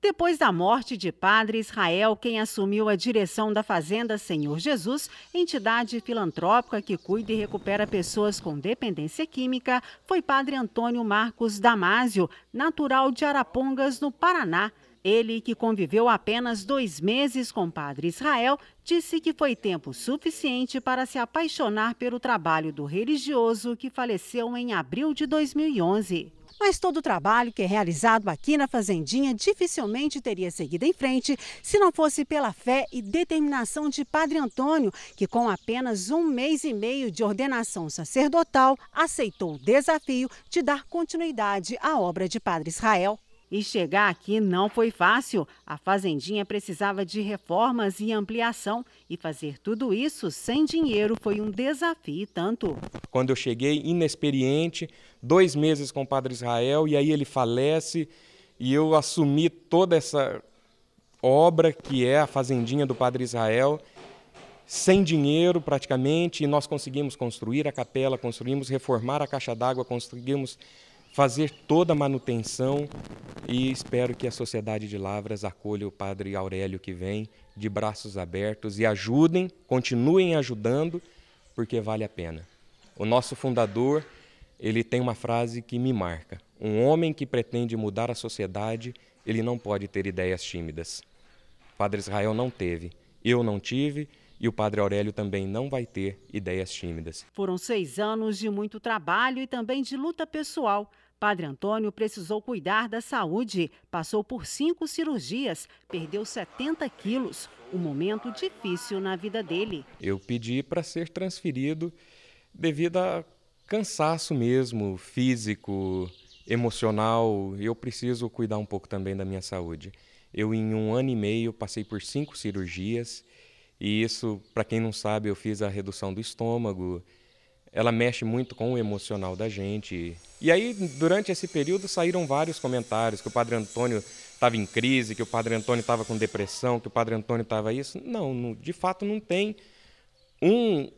Depois da morte de Padre Israel, quem assumiu a direção da Fazenda Senhor Jesus, entidade filantrópica que cuida e recupera pessoas com dependência química, foi Padre Antônio Marcos Damásio, natural de Arapongas, no Paraná. Ele, que conviveu apenas dois meses com Padre Israel, disse que foi tempo suficiente para se apaixonar pelo trabalho do religioso que faleceu em abril de 2011. Mas todo o trabalho que é realizado aqui na Fazendinha dificilmente teria seguido em frente se não fosse pela fé e determinação de Padre Antônio, que com apenas um mês e meio de ordenação sacerdotal aceitou o desafio de dar continuidade à obra de Padre Israel. E chegar aqui não foi fácil. A fazendinha precisava de reformas e ampliação. E fazer tudo isso sem dinheiro foi um desafio tanto. Quando eu cheguei, inexperiente, dois meses com o padre Israel, e aí ele falece, e eu assumi toda essa obra que é a fazendinha do padre Israel, sem dinheiro praticamente, e nós conseguimos construir a capela, construímos reformar a caixa d'água, conseguimos fazer toda a manutenção e espero que a Sociedade de Lavras acolha o Padre Aurélio que vem de braços abertos e ajudem, continuem ajudando, porque vale a pena. O nosso fundador, ele tem uma frase que me marca: um homem que pretende mudar a sociedade, ele não pode ter ideias tímidas. padre Israel não teve, eu não tive e o padre Aurélio também não vai ter ideias tímidas. Foram seis anos de muito trabalho e também de luta pessoal. Padre Antônio precisou cuidar da saúde, passou por cinco cirurgias, perdeu 70 quilos, um momento difícil na vida dele. Eu pedi para ser transferido devido a cansaço mesmo, físico, emocional. Eu preciso cuidar um pouco também da minha saúde. Eu, em um ano e meio, passei por cinco cirurgias e isso, para quem não sabe, eu fiz a redução do estômago. Ela mexe muito com o emocional da gente. E aí, durante esse período, saíram vários comentários que o Padre Antônio estava em crise, que o Padre Antônio estava com depressão, que o Padre Antônio estava isso. Não, de fato, não tem um,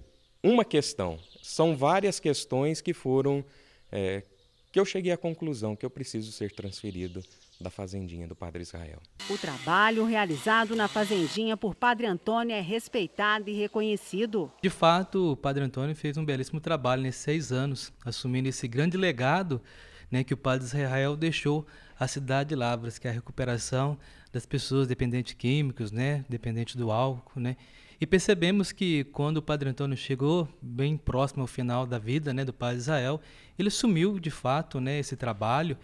uma questão. São várias questões que foram. É, que eu cheguei à conclusão que eu preciso ser transferido da Fazendinha do Padre Israel. O trabalho realizado na Fazendinha por Padre Antônio é respeitado e reconhecido. De fato, o Padre Antônio fez um belíssimo trabalho nesses seis anos, assumindo esse grande legado né, que o Padre Israel deixou à cidade de Lavras, que é a recuperação das pessoas dependentes de químicos, né, dependentes do álcool, né. E percebemos que quando o Padre Antônio chegou bem próximo ao final da vida, né, do Padre Israel, ele sumiu de fato, né, esse trabalho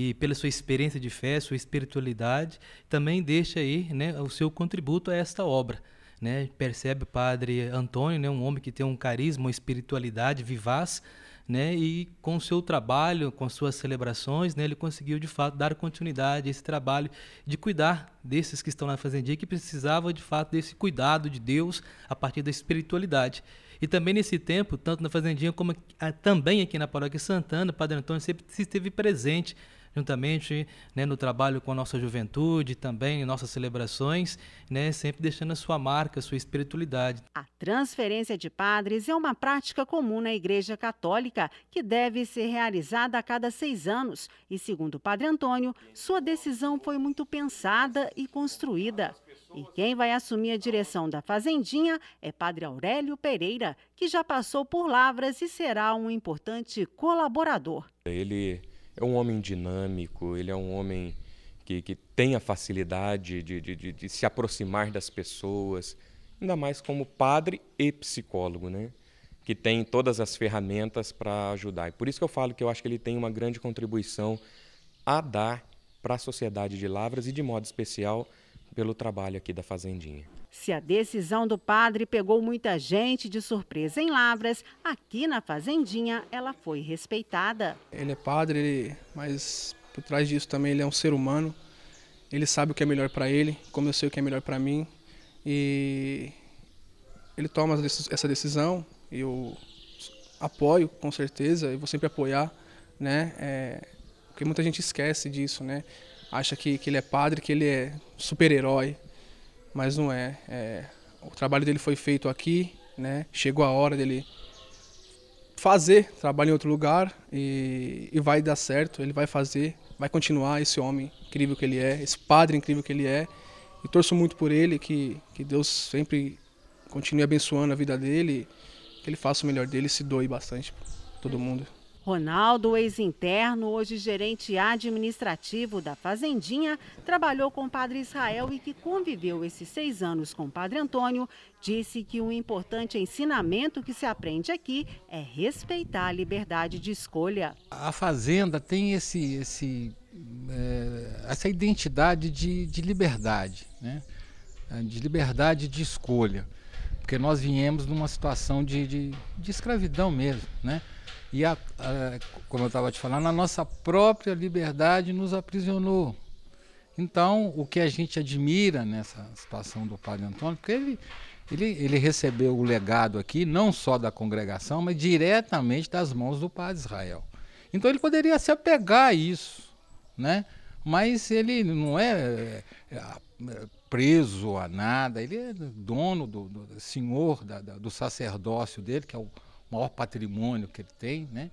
e pela sua experiência de fé, sua espiritualidade, também deixa aí né, o seu contributo a esta obra. Né? Percebe o padre Antônio, né, um homem que tem um carisma, uma espiritualidade vivaz, né? E com o seu trabalho, com suas celebrações, né, ele conseguiu de fato dar continuidade a esse trabalho de cuidar desses que estão na fazendinha que precisavam de fato desse cuidado de Deus a partir da espiritualidade. E também nesse tempo, tanto na fazendinha como ah, também aqui na Paróquia Santana, Padre Antônio sempre esteve presente juntamente né, no trabalho com a nossa juventude, também em nossas celebrações, né, sempre deixando a sua marca, a sua espiritualidade. A transferência de padres é uma prática comum na Igreja Católica que deve ser realizada a cada seis anos. E segundo o Padre Antônio, sua decisão foi muito pensada e construída. E quem vai assumir a direção da Fazendinha é Padre Aurélio Pereira, que já passou por Lavras e será um importante colaborador. Ele é um homem dinâmico, ele é um homem que, que tem a facilidade de, de, de, de se aproximar das pessoas, ainda mais como padre e psicólogo, né? que tem todas as ferramentas para ajudar. E por isso que eu falo que eu acho que ele tem uma grande contribuição a dar para a sociedade de Lavras e, de modo especial, pelo trabalho aqui da Fazendinha. Se a decisão do padre pegou muita gente de surpresa em Lavras, aqui na Fazendinha ela foi respeitada. Ele é padre, mas por trás disso também ele é um ser humano. Ele sabe o que é melhor para ele, como eu sei o que é melhor para mim. E ele toma essa decisão, eu apoio com certeza, eu vou sempre apoiar, né? É, porque muita gente esquece disso, né? acha que, que ele é padre, que ele é super-herói, mas não é. é. O trabalho dele foi feito aqui, né? Chegou a hora dele fazer trabalho em outro lugar e, e vai dar certo, ele vai fazer, vai continuar esse homem incrível que ele é, esse padre incrível que ele é. E torço muito por ele, que, que Deus sempre continue abençoando a vida dele, que ele faça o melhor dele e se doe bastante todo mundo. Ronaldo, ex-interno, hoje gerente administrativo da Fazendinha, trabalhou com o padre Israel e que conviveu esses seis anos com o padre Antônio, disse que um importante ensinamento que se aprende aqui é respeitar a liberdade de escolha. A Fazenda tem esse, esse, é, essa identidade de, de liberdade, né? de liberdade de escolha porque nós viemos numa situação de, de, de, escravidão mesmo, né? e, a, a, como eu estava te falando, a nossa própria liberdade nos aprisionou. Então, o que a gente admira nessa situação do Padre Antônio, porque ele, ele, ele recebeu o legado aqui, não só da congregação, mas diretamente das mãos do Padre Israel. Então, ele poderia se apegar a isso, né? mas ele não é, é, é preso a nada, ele é dono do, do senhor da, da, do sacerdócio dele, que é o maior patrimônio que ele tem, né?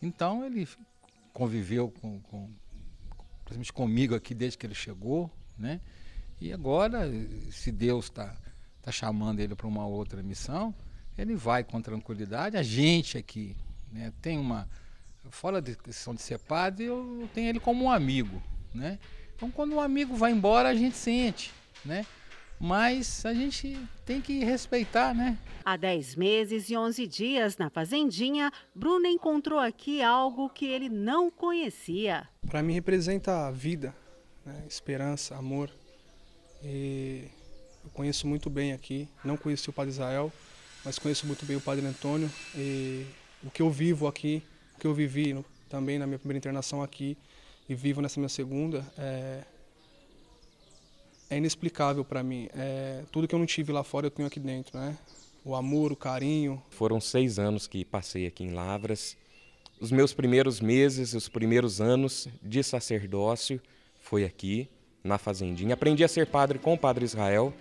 Então ele conviveu com, com principalmente comigo aqui desde que ele chegou, né? E agora, se Deus está tá chamando ele para uma outra missão, ele vai com tranquilidade. A gente aqui né, tem uma. Fora de questão de ser padre, eu tenho ele como um amigo. Né? Então, quando um amigo vai embora, a gente sente. Né? Mas a gente tem que respeitar, né? Há 10 meses e 11 dias na Fazendinha, Bruno encontrou aqui algo que ele não conhecia. Para mim representa a vida, né? esperança, amor. E eu conheço muito bem aqui. Não conheci o Padre Israel, mas conheço muito bem o Padre Antônio. E o que eu vivo aqui, o que eu vivi também na minha primeira internação aqui e vivo nessa minha segunda, é, é inexplicável para mim. É, tudo que eu não tive lá fora eu tenho aqui dentro, né? O amor, o carinho. Foram seis anos que passei aqui em Lavras. Os meus primeiros meses, os primeiros anos de sacerdócio foi aqui, na Fazendinha. Aprendi a ser padre com o Padre Israel,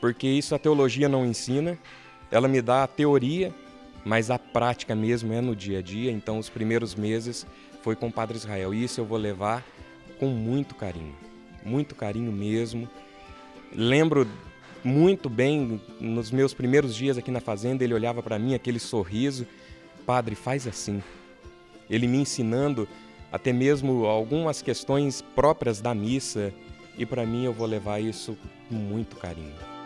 porque isso a teologia não ensina. Ela me dá a teoria, mas a prática mesmo é no dia a dia. Então, os primeiros meses foi com o Padre Israel. E isso eu vou levar com muito carinho muito carinho mesmo. Lembro muito bem nos meus primeiros dias aqui na fazenda, ele olhava para mim aquele sorriso, padre, faz assim. Ele me ensinando até mesmo algumas questões próprias da missa e para mim eu vou levar isso com muito carinho.